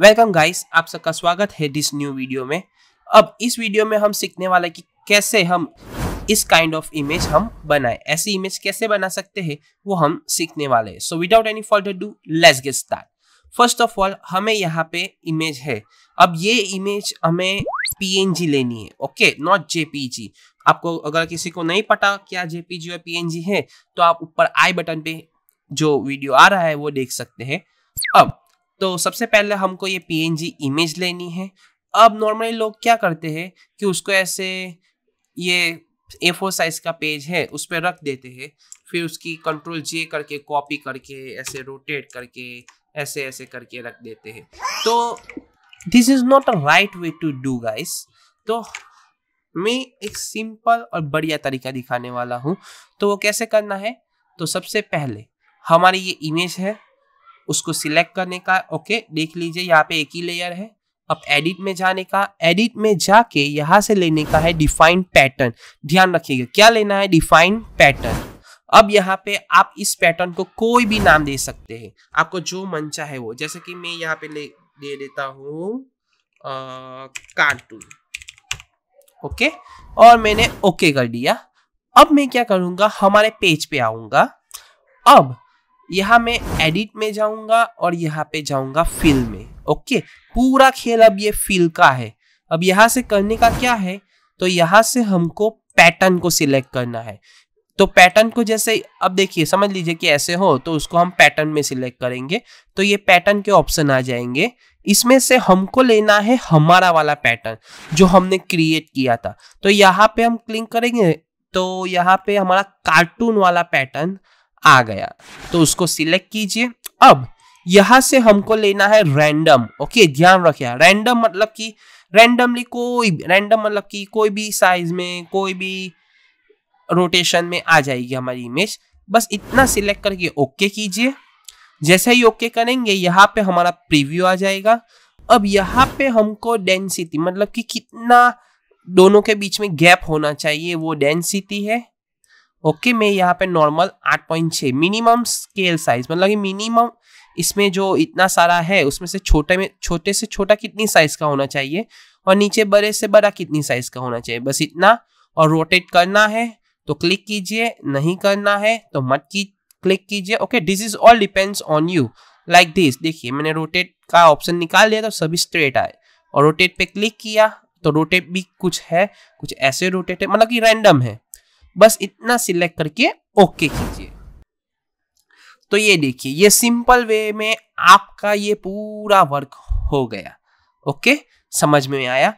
welcome guys आप सबका स्वागत है दिस न्यू वीडियो में अब इस वीडियो में हम सीखने वाले कि कैसे हम इस काइंड ऑफ इमेज हम बनाए ऐसी इमेज कैसे बना सकते हैं वो हम सीखने वाले हैं so without any fault do let's get start first of all हमें यहाँ पे इमेज है अब ये इमेज हमें पीएनजी लेनी है ओके नॉट जेपीजी आपको अगर किसी को नहीं पता क्या जेपीजी और पीएनजी है तो आप ऊपर आई बटन पे जो वीडियो आ रहा है वो देख सकते हैं अब तो सबसे पहले हमको ये पी इमेज लेनी है अब नॉर्मली लोग क्या करते हैं कि उसको ऐसे ये ए फोर साइज का पेज है उस पर रख देते हैं फिर उसकी कंट्रोल जे करके कॉपी करके ऐसे रोटेट करके ऐसे ऐसे करके रख देते हैं तो this is not a right way to do guys तो मैं एक सिंपल और बढ़िया तरीका दिखाने वाला हूँ तो वो कैसे करना है तो सबसे पहले हमारी ये इमेज है उसको सिलेक्ट करने का ओके देख लीजिए यहाँ पे एक ही लेयर है अब एडिट में जाने का एडिट में जाके यहाँ से लेने का है डिफाइंड पैटर्न ध्यान रखिएगा क्या लेना है डिफाइन पैटर्न अब यहाँ पे आप इस पैटर्न को कोई भी नाम दे सकते हैं आपको जो मन चाहे वो जैसे कि मैं यहाँ पे ले दे देता हूँ कार्टून ओके और मैंने ओके कर दिया अब मैं क्या करूँगा हमारे पेज पे आऊँगा अब यहाँ मैं एडिट में जाऊंगा और यहाँ पे जाऊंगा फिल में ओके पूरा खेल अब ये फिल का है अब यहाँ से करने का क्या है तो यहाँ से हमको पैटर्न को सिलेक्ट करना है तो पैटर्न को जैसे अब देखिए समझ लीजिए कि ऐसे हो तो उसको हम पैटर्न में सिलेक्ट करेंगे तो ये पैटर्न के ऑप्शन आ जाएंगे इसमें से हमको लेना है हमारा वाला पैटर्न जो हमने क्रिएट किया था तो यहाँ पे हम क्लिक करेंगे तो यहाँ पे हमारा कार्टून वाला पैटर्न आ गया तो उसको सिलेक्ट कीजिए अब यहां से हमको लेना है रैंडम ओके ध्यान रखिए रैंडम मतलब कि रैंडमली कोई रैंडम मतलब कि कोई भी साइज में कोई भी रोटेशन में आ जाएगी हमारी इमेज बस इतना सिलेक्ट करके ओके कीजिए जैसे ही ओके करेंगे यहाँ पे हमारा प्रीव्यू आ जाएगा अब यहाँ पे हमको डेंसिटी मतलब कि कितना दोनों के बीच में गैप होना चाहिए वो डेंसिटी है ओके मैं यहाँ पे नॉर्मल आठ पॉइंट छः मिनिमम स्केल साइज मतलब कि मिनिमम इसमें जो इतना सारा है उसमें से छोटे में छोटे से छोटा कितनी साइज का होना चाहिए और नीचे बड़े से बड़ा कितनी साइज का होना चाहिए बस इतना और रोटेट करना है तो क्लिक कीजिए नहीं करना है तो मत की क्लिक कीजिए okay this is all depends on you like this देखिए मैंने रोटेट का ऑप्शन निकाल लिया तो सभी स्ट्रेट आए और रोटेट पे क्लिक किया तो रोटेट भी कुछ है कुछ ऐसे रोटेट है मतलब कि रैंडम है बस इतना सिलेक्ट करके ओके कीजिए तो ये देखिए ये सिंपल वे में आपका ये पूरा वर्क हो गया ओके समझ में आया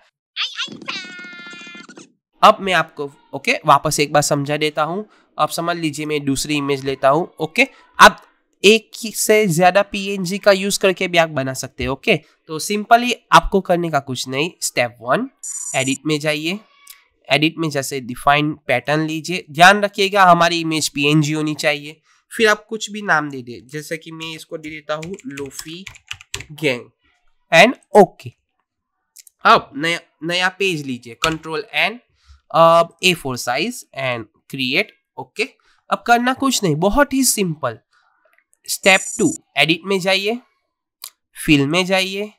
अब मैं आपको ओके वापस एक बार समझा देता हूं अब समझ लीजिए मैं दूसरी इमेज लेता हूं ओके आप एक से ज़्यादा पीएनजी का यूज़ करके भी आप बना सकते हैं ओके तो सिंपली आपको करने का कुछ नहीं स्टेप वन एडिट में जाइए एडिट में जैसे डिफाइन पैटर्न लीजिए ध्यान रखिएगा हमारी इमेज पीएनजी होनी चाहिए फिर आप कुछ भी नाम दे दे जैसे कि मैं इसको दे देता हूँ लोफी गैंग एंड ओके अब नया नया पेज लीजिए कंट्रोल एन अब A four size and create okay अब करना कुछ नहीं बहुत ही सिंपल स्टेप टू एडिट में जाइए फिल्म में जाइए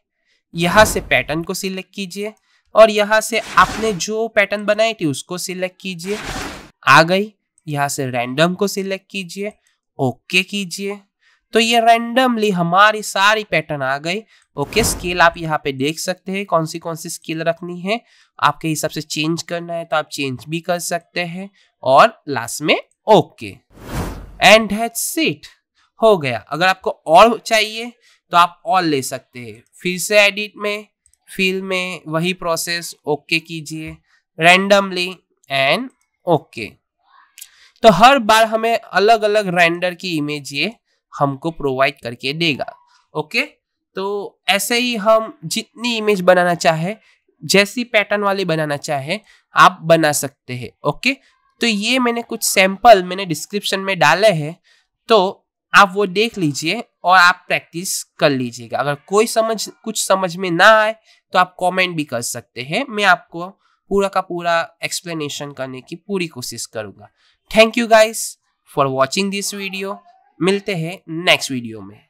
यहाँ से पैटर्न को सिलेक्ट कीजिए और यहाँ से आपने जो पैटर्न बनाई थी उसको सिलेक्ट कीजिए आ गई यहाँ से रैंडम को सिलेक्ट कीजिए ओके कीजिए तो ये रैंडमली हमारी सारी पैटर्न आ गई ओके स्केल आप यहाँ पे देख सकते हैं कौन सी कौन सी स्केल रखनी है आपके हिसाब से चेंज करना है तो आप चेंज भी कर सकते हैं और लास्ट में ओके एंड सीट हो गया अगर आपको और चाहिए तो आप और ले सकते हैं फिर से एडिट में फील में वही प्रोसेस ओके कीजिए रैंडमली एंड ओके तो हर बार हमें अलग अलग रेंडर की इमेज ये हमको प्रोवाइड करके देगा ओके तो ऐसे ही हम जितनी इमेज बनाना चाहे जैसी पैटर्न वाली बनाना चाहे आप बना सकते हैं ओके तो ये मैंने कुछ सैंपल मैंने डिस्क्रिप्शन में डाले हैं तो आप वो देख लीजिए और आप प्रैक्टिस कर लीजिएगा अगर कोई समझ कुछ समझ में ना आए तो आप कमेंट भी कर सकते हैं मैं आपको पूरा का पूरा एक्सप्लेनेशन करने की पूरी कोशिश करूँगा thank you guys for watching this video मिलते हैं नेक्स्ट वीडियो में